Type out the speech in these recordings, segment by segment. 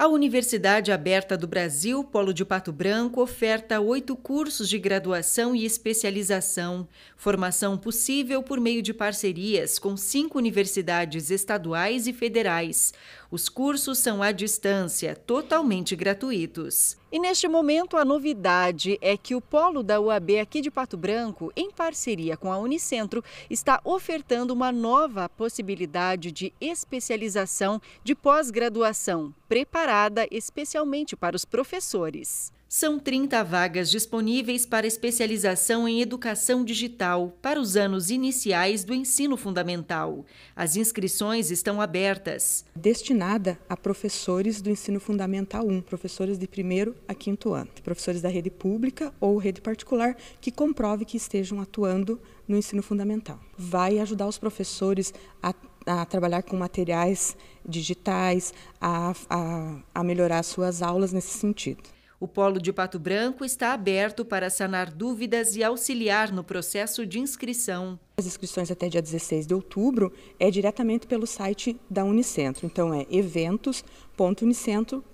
A Universidade Aberta do Brasil, Polo de Pato Branco, oferta oito cursos de graduação e especialização, formação possível por meio de parcerias com cinco universidades estaduais e federais. Os cursos são à distância, totalmente gratuitos. E neste momento, a novidade é que o polo da UAB aqui de Pato Branco, em parceria com a Unicentro, está ofertando uma nova possibilidade de especialização de pós-graduação preparada preparada especialmente para os professores. São 30 vagas disponíveis para especialização em educação digital para os anos iniciais do ensino fundamental. As inscrições estão abertas. Destinada a professores do ensino fundamental 1, professores de primeiro a quinto ano, professores da rede pública ou rede particular que comprove que estejam atuando no ensino fundamental. Vai ajudar os professores a a trabalhar com materiais digitais, a, a, a melhorar suas aulas nesse sentido. O Polo de Pato Branco está aberto para sanar dúvidas e auxiliar no processo de inscrição. As inscrições até dia 16 de outubro é diretamente pelo site da Unicentro, então é eventos.unicentro.br.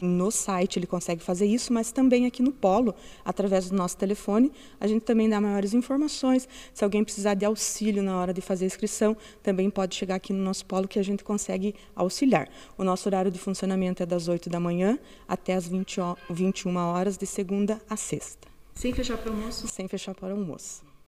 No site ele consegue fazer isso, mas também aqui no polo, através do nosso telefone, a gente também dá maiores informações. Se alguém precisar de auxílio na hora de fazer a inscrição, também pode chegar aqui no nosso polo que a gente consegue auxiliar. O nosso horário de funcionamento é das 8 da manhã até as 20, 21 horas de segunda a sexta. Sem fechar para o almoço? Sem fechar para o almoço.